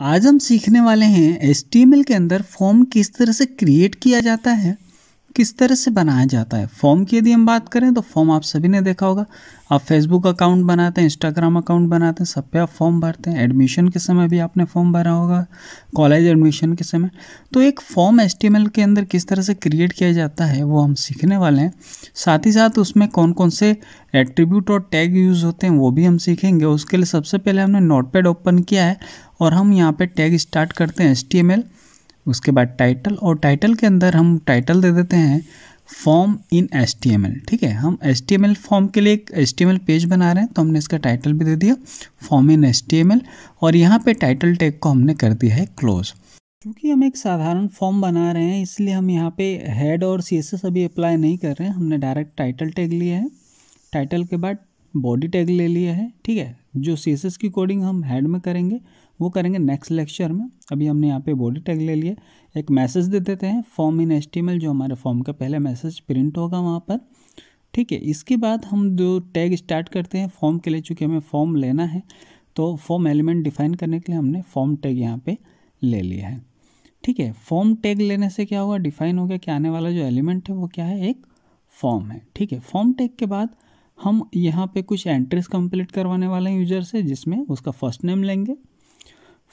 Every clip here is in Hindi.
आज हम सीखने वाले हैं एस के अंदर फॉर्म किस तरह से क्रिएट किया जाता है किस तरह से बनाया जाता है फॉर्म की यदि हम बात करें तो फॉर्म आप सभी ने देखा होगा आप फेसबुक अकाउंट बनाते हैं इंस्टाग्राम अकाउंट बनाते हैं सब पे आप फॉर्म भरते हैं एडमिशन के समय भी आपने फॉर्म भरा होगा कॉलेज एडमिशन के समय तो एक फॉर्म एस के अंदर किस तरह से क्रिएट किया जाता है वो हम सीखने वाले हैं साथ ही साथ उसमें कौन कौन से एट्रीब्यूट और टैग यूज़ होते हैं वो भी हम सीखेंगे उसके लिए सबसे पहले हमने नोट ओपन किया है और हम यहाँ पर टैग स्टार्ट करते हैं एस उसके बाद टाइटल और टाइटल के अंदर हम टाइटल दे देते हैं फॉर्म इन एस ठीक है हम एस फॉर्म के लिए एक एस पेज बना रहे हैं तो हमने इसका टाइटल भी दे दिया फॉर्म इन एस और यहाँ पे टाइटल टैग को हमने कर दिया है क्लोज क्योंकि हम एक साधारण फॉर्म बना रहे हैं इसलिए हम यहाँ पे हेड और सी अभी अप्लाई नहीं कर रहे हैं हमने डायरेक्ट टाइटल टैग लिया है टाइटल के बाद बॉडी टैग ले लिया है ठीक है जो सी की कोडिंग हम हेड में करेंगे वो करेंगे नेक्स्ट लेक्चर में अभी हमने यहाँ पे बॉडी टैग ले लिया एक मैसेज दे देते हैं फॉर्म इन एस्टिमल जो हमारे फॉर्म का पहला मैसेज प्रिंट होगा वहाँ पर ठीक है इसके बाद हम जो टैग स्टार्ट करते हैं फॉर्म के लिए चूँकि हमें फॉर्म लेना है तो फॉर्म एलिमेंट डिफाइन करने के लिए हमने फॉर्म टैग यहाँ पर ले लिया है ठीक है फॉर्म टैग लेने से क्या होगा डिफाइन हो गया कि आने वाला जो एलिमेंट है वो क्या है एक फॉर्म है ठीक है फॉर्म टैग के बाद हम यहाँ पे कुछ एंट्रीज कंप्लीट करवाने वाले हैं यूजर से जिसमें उसका फर्स्ट नेम लेंगे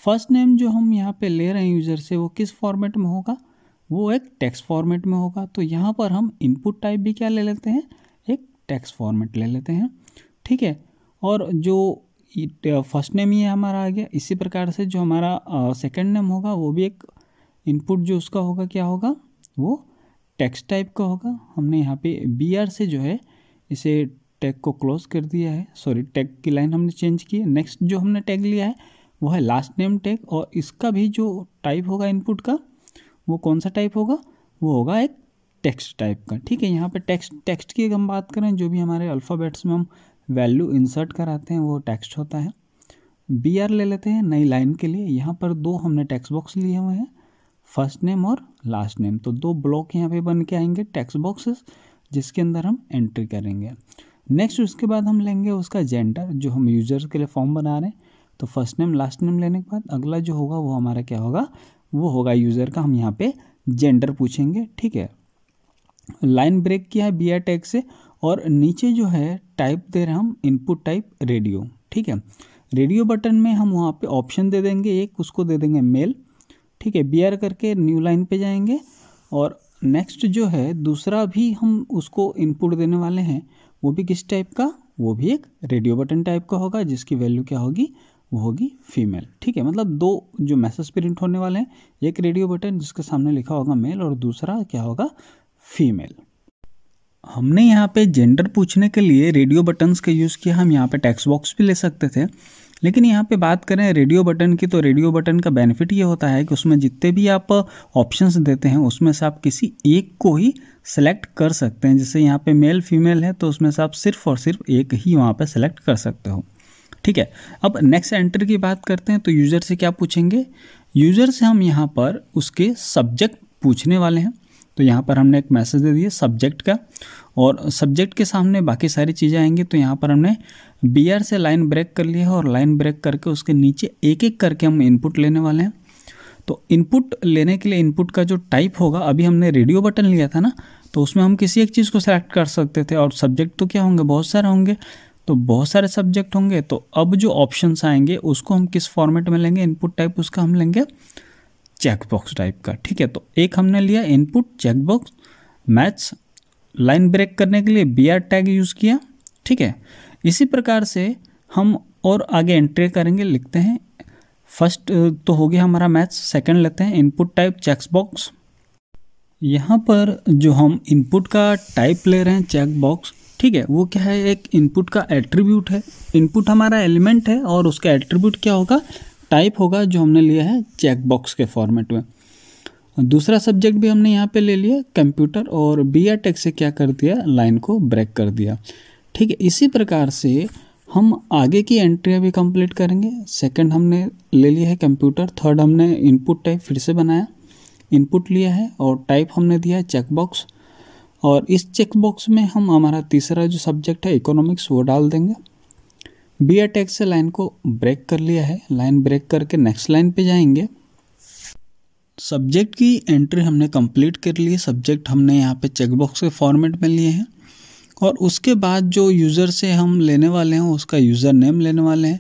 फर्स्ट नेम जो हम यहाँ पे ले रहे हैं यूज़र से वो किस फॉर्मेट में होगा वो एक टेक्स्ट फॉर्मेट में होगा तो यहाँ पर हम इनपुट टाइप भी क्या ले लेते हैं एक टेक्स्ट फॉर्मेट ले लेते हैं ठीक है और जो फर्स्ट नेम ही हमारा आ गया इसी प्रकार से जो हमारा सेकेंड नेम होगा वो भी एक इनपुट जो उसका होगा क्या होगा वो टेक्स्ट टाइप का होगा हमने यहाँ पे बी आर से जो है इसे टैग को क्लोज कर दिया है सॉरी टैग की लाइन हमने चेंज की है नेक्स्ट जो हमने टैग लिया है वो है लास्ट नेम टैग और इसका भी जो टाइप होगा इनपुट का वो कौन सा टाइप होगा वो होगा एक टेक्स्ट टाइप का ठीक है यहाँ पे टेक्स्ट टेक्स्ट की अगर हम बात करें जो भी हमारे अल्फ़ाबेट्स में हम वैल्यू इंसर्ट कराते हैं वो टेक्स्ट होता है बी आर ले लेते हैं नई लाइन के लिए यहाँ पर दो हमने टेक्स्ट बॉक्स लिए हुए हैं फर्स्ट नेम और लास्ट नेम तो दो ब्लॉक यहाँ पे बन के आएंगे टेक्स्ट बॉक्सेस जिसके अंदर हम एंट्री करेंगे नेक्स्ट उसके बाद हम लेंगे उसका जेंडर जो हम यूजर्स के लिए फॉर्म बना रहे हैं तो फर्स्ट नेम लास्ट नेम लेने के बाद अगला जो होगा वो हमारा क्या होगा वो होगा यूज़र का हम यहाँ पे जेंडर पूछेंगे ठीक है लाइन ब्रेक किया है बी टैग से और नीचे जो है टाइप दे रहे हम इनपुट टाइप रेडियो ठीक है रेडियो बटन में हम वहाँ पे ऑप्शन दे देंगे एक उसको दे देंगे मेल ठीक है बी करके न्यू लाइन पे जाएंगे और नेक्स्ट जो है दूसरा भी हम उसको इनपुट देने वाले हैं वो भी किस टाइप का वो भी एक रेडियो बटन टाइप का होगा जिसकी वैल्यू क्या होगी वो होगी फीमेल ठीक है मतलब दो जो मैसेज प्रिंट होने वाले हैं एक रेडियो बटन जिसके सामने लिखा होगा मेल और दूसरा क्या होगा फीमेल हमने यहाँ पे जेंडर पूछने के लिए रेडियो बटन्स का यूज़ किया हम यहाँ पे टेक्स्ट बॉक्स भी ले सकते थे लेकिन यहाँ पे बात करें रेडियो बटन की तो रेडियो बटन का बेनिफिट ये होता है कि उसमें जितने भी आप ऑप्शंस देते हैं उसमें से आप किसी एक को ही सेलेक्ट कर सकते हैं जैसे यहाँ पे मेल फीमेल है तो उसमें से आप सिर्फ और सिर्फ एक ही वहाँ पर सेलेक्ट कर सकते हो ठीक है अब नेक्स्ट एंटर की बात करते हैं तो यूज़र से क्या पूछेंगे यूज़र से हम यहाँ पर उसके सब्जेक्ट पूछने वाले हैं तो यहाँ पर हमने एक मैसेज दे दिया सब्जेक्ट का और सब्जेक्ट के सामने बाकी सारी चीज़ें आएंगी तो यहाँ पर हमने बी आर से लाइन ब्रेक कर लिया है और लाइन ब्रेक करके उसके नीचे एक एक करके हम इनपुट लेने वाले हैं तो इनपुट लेने के लिए इनपुट का जो टाइप होगा अभी हमने रेडियो बटन लिया था ना तो उसमें हम किसी एक चीज़ को सेलेक्ट कर सकते थे और सब्जेक्ट तो क्या होंगे बहुत सारे होंगे तो बहुत सारे सब्जेक्ट होंगे तो अब जो ऑप्शंस आएंगे उसको हम किस फॉर्मेट में लेंगे इनपुट टाइप उसका हम लेंगे चेकबॉक्स टाइप का ठीक है तो एक हमने लिया input checkbox maths line break करने के लिए बी आर टैग यूज़ किया ठीक है इसी प्रकार से हम और आगे एंट्री करेंगे लिखते हैं फर्स्ट तो हो गया हमारा मैथ्स सेकंड लेते हैं इनपुट टाइप चेकबॉक्स यहाँ पर जो हम इनपुट का टाइप ले रहे हैं चेकबॉक्स ठीक है वो क्या है एक इनपुट का एट्रीब्यूट है इनपुट हमारा एलिमेंट है और उसका एट्रीब्यूट क्या होगा टाइप होगा जो हमने लिया है चेकबॉक्स के फॉर्मेट में दूसरा सब्जेक्ट भी हमने यहाँ पे ले लिया कंप्यूटर और बी टेक से क्या कर दिया लाइन को ब्रेक कर दिया ठीक है इसी प्रकार से हम आगे की एंट्रियाँ भी कंप्लीट करेंगे सेकंड हमने ले लिया है कंप्यूटर थर्ड हमने इनपुट टाइप फिर से बनाया इनपुट लिया है और टाइप हमने दिया है चेकबॉक्स और इस चेकबॉक्स में हम हमारा तीसरा जो सब्जेक्ट है इकोनॉमिक्स वो डाल देंगे बी टेक से लाइन को ब्रेक कर लिया है लाइन ब्रेक करके नेक्स्ट लाइन पे जाएंगे सब्जेक्ट की एंट्री हमने कंप्लीट कर ली है सब्जेक्ट हमने यहाँ पे चेकबॉक्स के फॉर्मेट में लिए हैं और उसके बाद जो यूज़र से हम लेने वाले हैं उसका यूज़र नेम लेने वाले हैं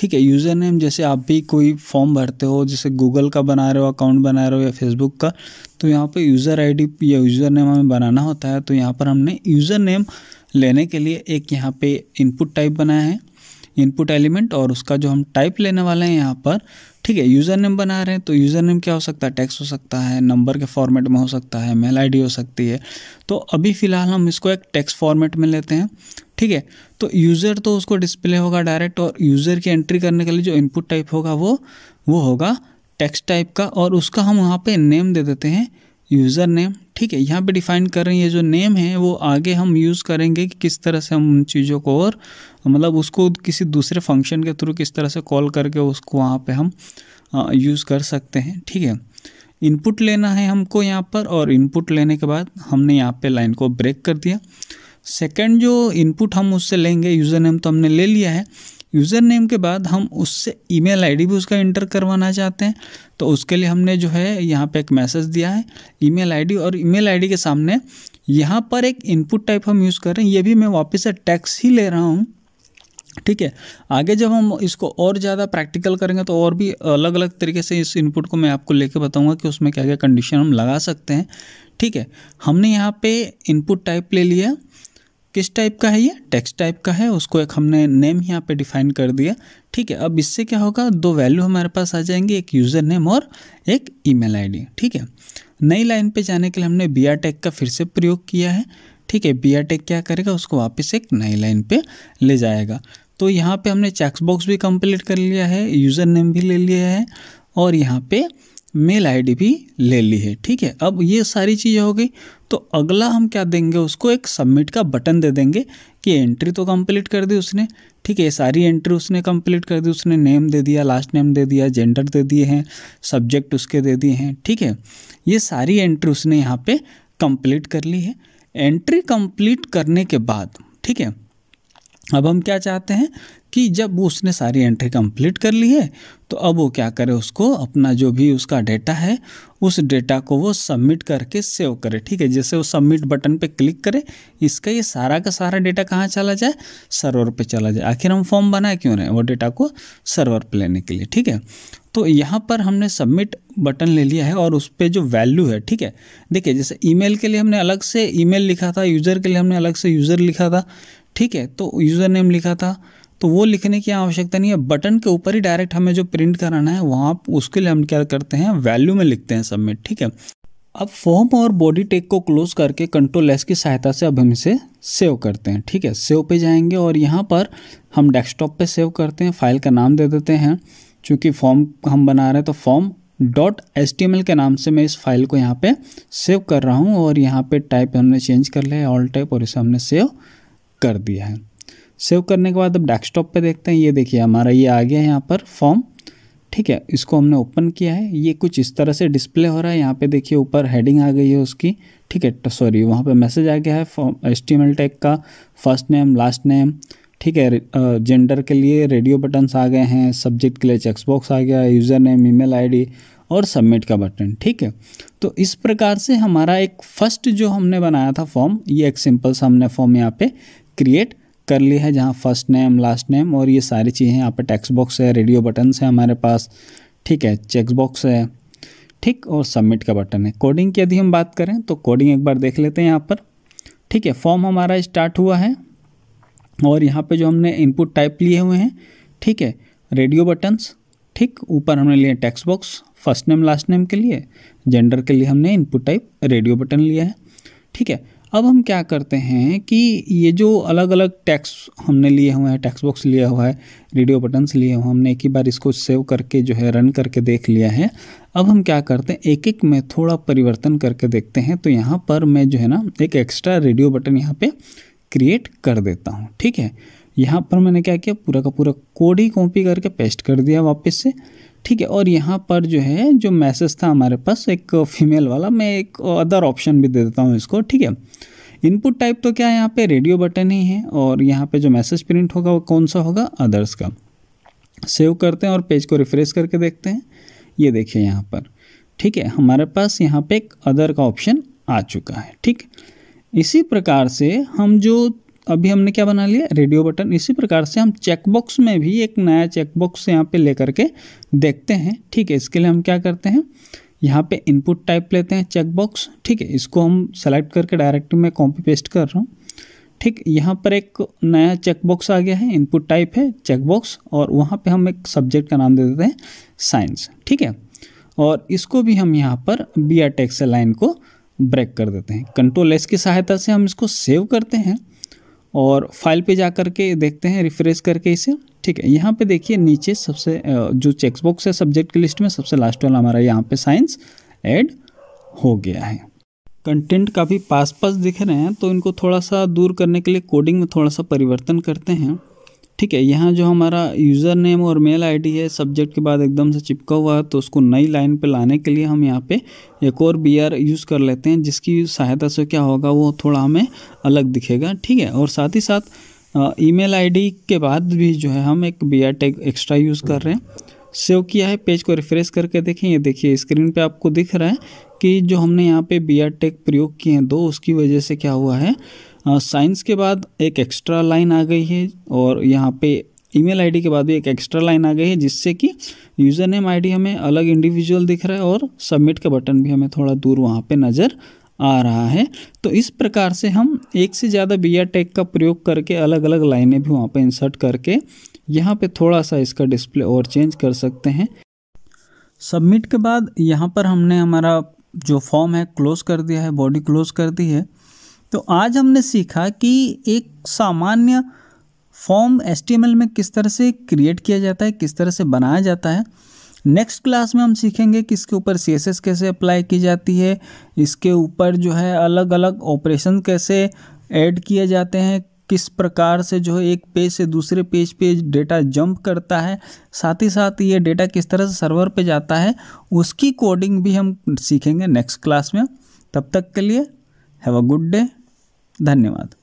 ठीक है यूज़र नेम जैसे आप भी कोई फॉर्म भरते हो जैसे गूगल का बना रहे हो अकाउंट बना रहे हो या फेसबुक का तो यहाँ पर यूज़र आईडी या यूज़र नेम हमें बनाना होता है तो यहाँ पर हमने यूज़र नेम लेने के लिए एक यहाँ पे इनपुट टाइप बनाया है इनपुट एलिमेंट और उसका जो हम टाइप लेने वाले हैं यहाँ पर ठीक है यूज़र नेम बना रहे हैं तो यूज़र नेम क्या हो सकता है टेक्स्ट हो सकता है नंबर के फॉर्मेट में हो सकता है मेल आईडी हो सकती है तो अभी फ़िलहाल हम इसको एक टेक्स्ट फॉर्मेट में लेते हैं ठीक है तो यूज़र तो उसको डिस्प्ले होगा डायरेक्ट और यूज़र की एंट्री करने के लिए जो इनपुट टाइप होगा वो वो होगा टेक्स्ट टाइप का और उसका हम वहाँ पर नेम दे देते हैं यूज़र नेम ठीक है यहाँ पे डिफाइन कर रहे हैं ये जो नेम है वो आगे हम यूज़ करेंगे कि किस तरह से हम उन चीज़ों को और मतलब उसको किसी दूसरे फंक्शन के थ्रू किस तरह से कॉल करके उसको वहाँ पे हम यूज़ कर सकते हैं ठीक है इनपुट लेना है हमको यहाँ पर और इनपुट लेने के बाद हमने यहाँ पर लाइन को ब्रेक कर दिया सेकेंड जो इनपुट हम उससे लेंगे यूज़र नेम तो हमने ले लिया है यूज़र नेम के बाद हम उससे ईमेल आईडी भी उसका इंटर करवाना चाहते हैं तो उसके लिए हमने जो है यहाँ पे एक मैसेज दिया है ईमेल आईडी और ईमेल आईडी के सामने यहाँ पर एक इनपुट टाइप हम यूज़ कर रहे हैं ये भी मैं वापस से टैक्स ही ले रहा हूँ ठीक है आगे जब हम इसको और ज़्यादा प्रैक्टिकल करेंगे तो और भी अलग अलग तरीके से इस इनपुट को मैं आपको लेके बताऊंगा कि उसमें क्या क्या कंडीशन हम लगा सकते हैं ठीक है हमने यहाँ पे इनपुट टाइप ले लिया किस टाइप का है ये टेक्स्ट टाइप का है उसको एक हमने नेम यहाँ पे डिफाइन कर दिया ठीक है अब इससे क्या होगा दो वैल्यू हमारे पास आ जाएंगे एक यूज़र नेम और एक ईमेल आईडी ठीक है नई लाइन पे जाने के लिए हमने बी टेक का फिर से प्रयोग किया है ठीक है बी टेक क्या करेगा उसको वापस एक नई लाइन पर ले जाएगा तो यहाँ पर हमने चेक्सबॉक्स भी कम्प्लीट कर लिया है यूज़र नेम भी ले लिया है और यहाँ पर मेल आईडी भी ले ली है ठीक है अब ये सारी चीज़ें हो गई तो अगला हम क्या देंगे उसको एक सबमिट का बटन दे देंगे कि एंट्री तो कंप्लीट कर दी उसने ठीक है सारी एंट्री उसने कंप्लीट कर दी उसने नेम दे दिया लास्ट नेम दे दिया जेंडर दे दिए हैं सब्जेक्ट उसके दे दिए हैं ठीक है ये सारी एंट्री उसने यहाँ पर कंप्लीट कर ली है एंट्री कंप्लीट करने के बाद ठीक है अब हम क्या चाहते हैं कि जब उसने सारी एंट्री कंप्लीट कर ली है तो अब वो क्या करे उसको अपना जो भी उसका डेटा है उस डेटा को वो सबमिट करके सेव करे ठीक है जैसे वो सबमिट बटन पे क्लिक करे इसका ये सारा का सारा डेटा कहाँ चला जाए सर्वर पे चला जाए आखिर हम फॉर्म बनाए क्यों रहे हैं वो डेटा को सर्वर पर लेने के लिए ठीक है तो यहाँ पर हमने सबमिट बटन ले लिया है और उस पर जो वैल्यू है ठीक है देखिए जैसे ईमेल के लिए हमने अलग से ईमेल लिखा था यूज़र के लिए हमने अलग से यूज़र लिखा था ठीक है तो यूज़र नेम लिखा था तो वो लिखने की आवश्यकता नहीं है बटन के ऊपर ही डायरेक्ट हमें जो प्रिंट कराना है वहाँ उसके लिए हम क्या करते हैं वैल्यू में लिखते हैं सबमिट ठीक है अब फॉर्म और बॉडी टेक को क्लोज करके कंट्रोल एस की सहायता से अब हम इसे सेव करते हैं ठीक है सेव पे जाएंगे और यहाँ पर हम डेस्कटॉप पे सेव करते हैं फाइल का नाम दे देते हैं चूँकि फॉर्म हम बना रहे हैं तो फॉर्म डॉट एस के नाम से मैं इस फाइल को यहाँ पे सेव कर रहा हूँ और यहाँ पे टाइप हमने चेंज कर लिया ऑल टाइप और इसे हमने सेव कर दिया है सेव करने के बाद अब डेस्कटॉप पे देखते हैं ये देखिए हमारा ये आ गया है यहाँ पर फॉर्म ठीक है इसको हमने ओपन किया है ये कुछ इस तरह से डिस्प्ले हो रहा है यहाँ पे देखिए ऊपर हेडिंग आ गई है उसकी ठीक है सॉरी तो वहाँ पे मैसेज आ गया है फॉर्म एस टैग का फर्स्ट नेम लास्ट नेम ठीक है जेंडर के लिए रेडियो बटन्स आ गए हैं सब्जेक्ट के लिए चेक्सबॉक्स आ गया है यूज़र नेम ई मेल और सबमिट का बटन ठीक है तो इस प्रकार से हमारा एक फर्स्ट जो हमने बनाया था फॉर्म ये एक सिंपल सा हमने फॉर्म यहाँ पे क्रिएट कर ली है जहाँ फर्स्ट नेम लास्ट नेम और ये सारी चीज़ें यहाँ पर टेक्स्ट बॉक्स है रेडियो बटन्स है हमारे पास ठीक है चेक्स बॉक्स है ठीक और सबमिट का बटन है कोडिंग की यदि हम बात करें तो कोडिंग एक बार देख लेते हैं यहाँ पर ठीक है फॉर्म हमारा स्टार्ट हुआ है और यहाँ पे जो हमने इनपुट टाइप लिए हुए हैं ठीक है रेडियो बटन्स ठीक ऊपर हमने लिए text box first name last name के लिए जेंडर के लिए हमने इनपुट टाइप रेडियो बटन लिया है ठीक है अब हम क्या करते हैं कि ये जो अलग अलग टैक्स हमने लिए हुए हैं टैक्स बॉक्स लिया हुआ है रेडियो बटन्स लिए हुए हमने एक ही बार इसको सेव करके जो है रन करके देख लिया है अब हम क्या करते हैं एक एक में थोड़ा परिवर्तन करके देखते हैं तो यहाँ पर मैं जो है ना एक एक्स्ट्रा रेडियो बटन यहाँ पर क्रिएट कर देता हूँ ठीक है यहाँ पर मैंने क्या किया पूरा का पूरा कोड ही कॉपी करके पेस्ट कर दिया वापस से ठीक है और यहाँ पर जो है जो मैसेज था हमारे पास एक फीमेल वाला मैं एक अदर ऑप्शन भी दे देता हूँ इसको ठीक है इनपुट टाइप तो क्या है यहाँ पे रेडियो बटन ही है और यहाँ पे जो मैसेज प्रिंट होगा वो कौन सा होगा अदर्स का सेव करते हैं और पेज को रिफ्रेश करके देखते हैं ये देखिए यहाँ पर ठीक है हमारे पास यहाँ पे एक अदर का ऑप्शन आ चुका है ठीक इसी प्रकार से हम जो अभी हमने क्या बना लिया रेडियो बटन इसी प्रकार से हम चेकबॉक्स में भी एक नया चेकबॉक्स यहाँ पे लेकर के देखते हैं ठीक है इसके लिए हम क्या करते हैं यहाँ पे इनपुट टाइप लेते हैं चेकबॉक्स ठीक है इसको हम सेलेक्ट करके डायरेक्ट में कॉपी पेस्ट कर रहा हूँ ठीक यहाँ पर एक नया चेकबॉक्स आ गया है इनपुट टाइप है चेकबॉक्स और वहाँ पर हम एक सब्जेक्ट का नाम दे देते हैं साइंस ठीक है और इसको भी हम यहाँ पर बी आर टेक्स लाइन को ब्रेक कर देते हैं कंट्रोल एस की सहायता से हम इसको सेव करते हैं और फाइल पे जा करके देखते हैं रिफ्रेश करके इसे ठीक है यहाँ पे देखिए नीचे सबसे जो चेकबॉक्स है सब्जेक्ट की लिस्ट में सबसे लास्ट वाला हमारा यहाँ पे साइंस ऐड हो गया है कंटेंट काफ़ी पास पास दिख रहे हैं तो इनको थोड़ा सा दूर करने के लिए कोडिंग में थोड़ा सा परिवर्तन करते हैं ठीक है यहाँ जो हमारा यूज़र नेम और मेल आईडी है सब्जेक्ट के बाद एकदम से चिपका हुआ है तो उसको नई लाइन पे लाने के लिए हम यहाँ पे एक और बी यूज़ कर लेते हैं जिसकी सहायता से क्या होगा वो थोड़ा हमें अलग दिखेगा ठीक है और साथ ही साथ ईमेल आईडी के बाद भी जो है हम एक बी टैग एक्स्ट्रा यूज़ कर रहे हैं सेव किया है पेज को रिफ्रेश करके देखें ये देखिए स्क्रीन पे आपको दिख रहा है कि जो हमने यहाँ पे बी आर टेक प्रयोग किए हैं दो उसकी वजह से क्या हुआ है साइंस के बाद एक एक्स्ट्रा लाइन आ गई है और यहाँ पे ईमेल आईडी के बाद भी एक एक्स्ट्रा लाइन आ गई है जिससे कि यूज़र नेम आईडी हमें अलग इंडिविजुअल दिख रहा है और सबमिट का बटन भी हमें थोड़ा दूर वहाँ पे नज़र आ रहा है तो इस प्रकार से हम एक से ज़्यादा बी टेक का प्रयोग करके अलग अलग लाइनें भी वहाँ पर इंसर्ट करके यहाँ पर थोड़ा सा इसका डिस्प्ले और चेंज कर सकते हैं सबमिट के बाद यहाँ पर हमने हमारा जो फॉर्म है क्लोज़ कर दिया है बॉडी क्लोज़ कर दी है तो आज हमने सीखा कि एक सामान्य फॉर्म एस में किस तरह से क्रिएट किया जाता है किस तरह से बनाया जाता है नेक्स्ट क्लास में हम सीखेंगे कि इसके ऊपर सी कैसे अप्लाई की जाती है इसके ऊपर जो है अलग अलग ऑपरेशन कैसे ऐड किए जाते हैं किस प्रकार से जो है एक पेज से दूसरे पेज पे डेटा जंप करता है साथ ही साथ ये डेटा किस तरह से सर्वर पे जाता है उसकी कोडिंग भी हम सीखेंगे नेक्स्ट क्लास में तब तक के लिए हैव अ गुड डे धन्यवाद